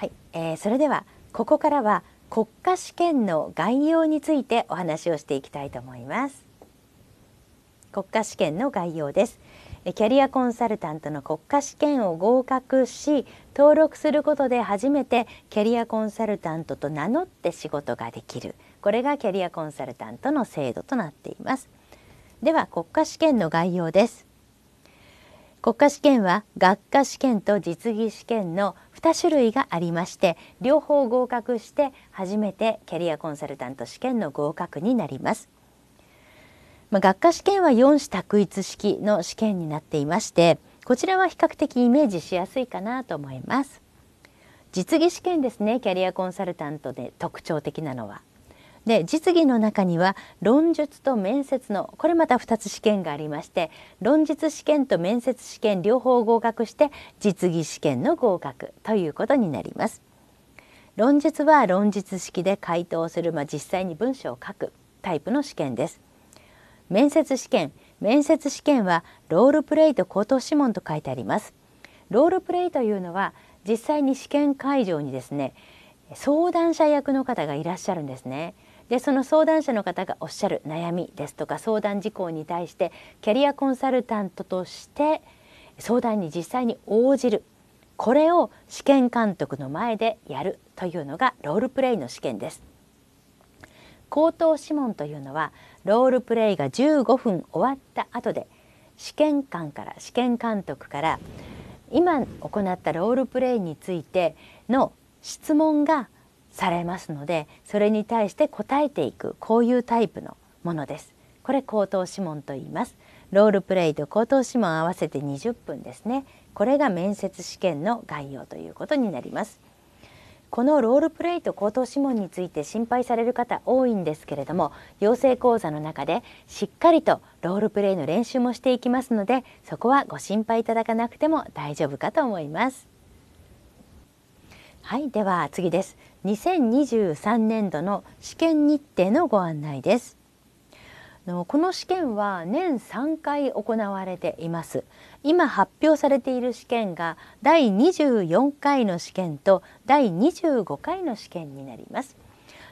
はい、えー、それではここからは国家試験の概要についてお話をしていきたいと思います国家試験の概要ですキャリアコンサルタントの国家試験を合格し登録することで初めてキャリアコンサルタントと名乗って仕事ができるこれがキャリアコンサルタントの制度となっていますでは国家試験の概要です国家試験は学科試験と実技試験の2種類がありまして両方合格して初めてキャリアコンサルタント試験の合格になります。まあ、学科試験は4種択一式の試験になっていましてこちらは比較的イメージしやすいかなと思います。実技試験ですねキャリアコンサルタントで特徴的なのはで実技の中には論述と面接のこれまた2つ試験がありまして論述試験と面接試験両方合格して実技試験の合格ということになります。論述は論述式で回答する、まあ、実際に文章を書くタイプの試験です。面接試験面接試験はロールプレイと口頭諮問と書いてあります。ロールプレイというのは実際に試験会場にですね相談者役の方がいらっしゃるんですね。でその相談者の方がおっしゃる悩みですとか相談事項に対してキャリアコンサルタントとして相談に実際に応じるこれを試験監督の前でやるというのがロールプレイの試験です。口頭諮問というのはロールプレイが15分終わった後で試験官から試験監督から今行ったロールプレイについての質問がされますのでそれに対して答えていくこういうタイプのものです。これ口頭諮問と言います。ロールプレイと口頭諮問合わせて20分ですね。これが面接試験の概要ということになります。このロールプレイと口頭諮問について心配される方多いんですけれども養成講座の中でしっかりとロールプレイの練習もしていきますのでそこはご心配いただかなくても大丈夫かと思います。はいでは次です2023年度の試験日程のご案内ですこの試験は年3回行われています今発表されている試験が第24回の試験と第25回の試験になります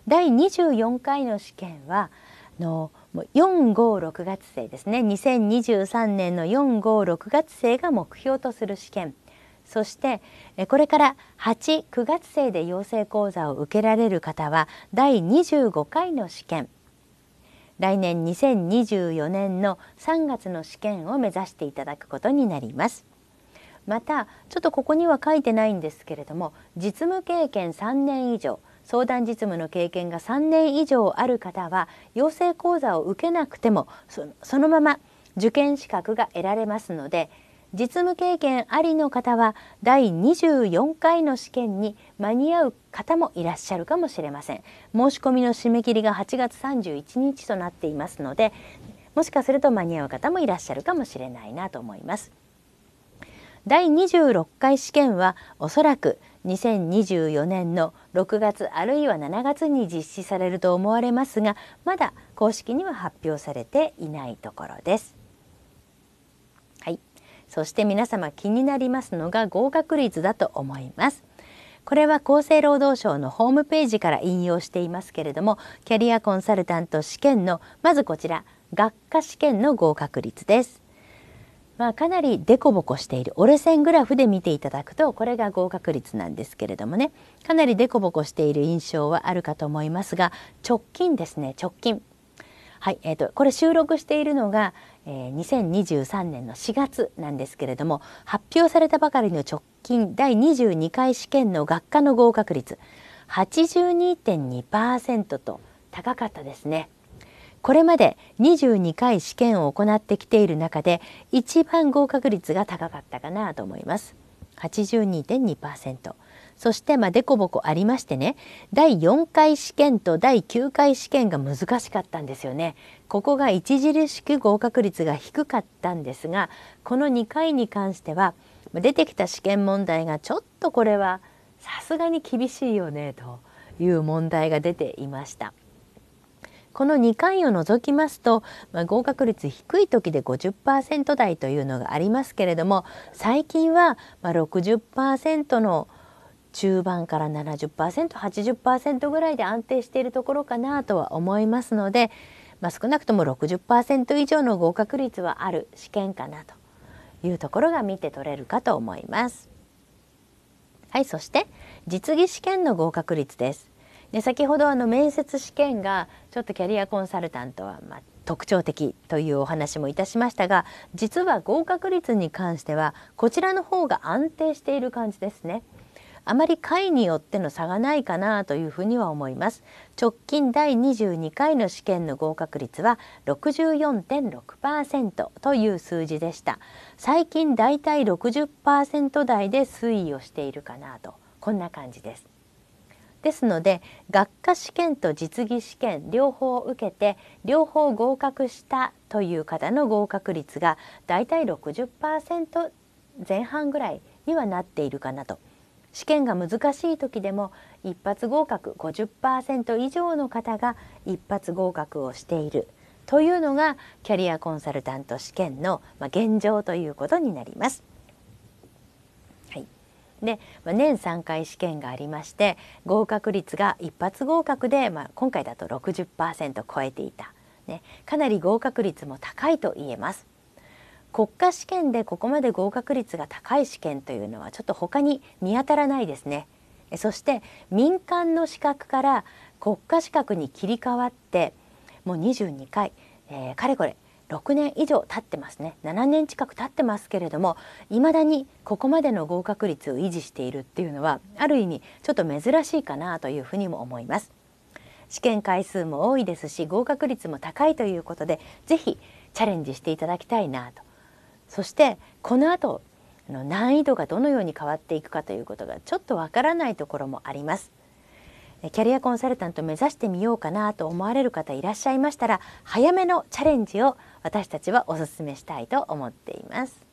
第24回の試験はの456月生ですね2023年の456月生が目標とする試験そしてこれから89月生で養成講座を受けられる方は第25回の試験来年2024年の3月の試験を目指していただくことになります。またちょっとここには書いてないんですけれども実務経験3年以上相談実務の経験が3年以上ある方は養成講座を受けなくてもそのまま受験資格が得られますので実務経験ありの方は第24回の試験に間に合う方もいらっしゃるかもしれません申し込みの締め切りが8月31日となっていますのでもしかすると間に合う方もいらっしゃるかもしれないなと思います第26回試験はおそらく2024年の6月あるいは7月に実施されると思われますがまだ公式には発表されていないところですそして皆様気になりますのが合格率だと思いますこれは厚生労働省のホームページから引用していますけれどもキャリアコンサルタント試験のまずこちら学科試験の合格率ですまあ、かなりデコボコしている折れ線グラフで見ていただくとこれが合格率なんですけれどもねかなりデコボコしている印象はあるかと思いますが直近ですね直近はいえーと、とこれ収録しているのが、2023年の4月なんですけれども発表されたばかりの直近第22回試験の学科の合格率82.2%と高かったですね。これまで22回試験を行ってきている中で一番合格率が高かったかなと思います。82.2%。そしてまあでこぼこありましてね第4回試験と第9回試験が難しかったんですよね。ここが著しく合格率が低かったんですがこの2回に関しては出てきた試験問題がちょっとこれはさすがに厳しいよねという問題が出ていました。この2回を除きますと、まあ、合格率低い時で50%台というのがありますけれども最近はまあ60%の中盤から 70%80% ぐらいで安定しているところかなとは思いますので、まあ、少なくとも60%以上の合格率はある試験かなというところが見て取れるかと思います。はい、そして実技試験の合格率です。で先ほどあの面接試験がちょっとキャリアコンサルタントはまあ特徴的というお話もいたしましたが実は合格率に関してはこちらの方が安定している感じですね。あまり回によっての差がないかなというふうには思います直近第22回の試験の合格率は64.6%という数字でした最近だいたい60%台で推移をしているかなとこんな感じですですので学科試験と実技試験両方受けて両方合格したという方の合格率がだいたい60%前半ぐらいにはなっているかなと試験が難しい時でも一発合格50%以上の方が一発合格をしているというのがキャリアコンサルタント試験の現状ということになります。はい、で年3回試験がありまして合格率が一発合格で、まあ、今回だと60%超えていた、ね、かなり合格率も高いと言えます。国家試験でここまで合格率が高い試験というのはちょっと他に見当たらないですね。そして民間の資格から国家資格に切り替わってもう22回、えー、かれこれ6年以上経ってますね7年近く経ってますけれどもいまだにここまでの合格率を維持しているっていうのはある意味ちょっと珍しいかなというふうにも思います。試験回数も多いですし合格率も高いということで是非チャレンジしていただきたいなとそしてこの後の難易度がどのように変わっていくかということがちょっとわからないところもありますキャリアコンサルタント目指してみようかなと思われる方いらっしゃいましたら早めのチャレンジを私たちはお勧めしたいと思っています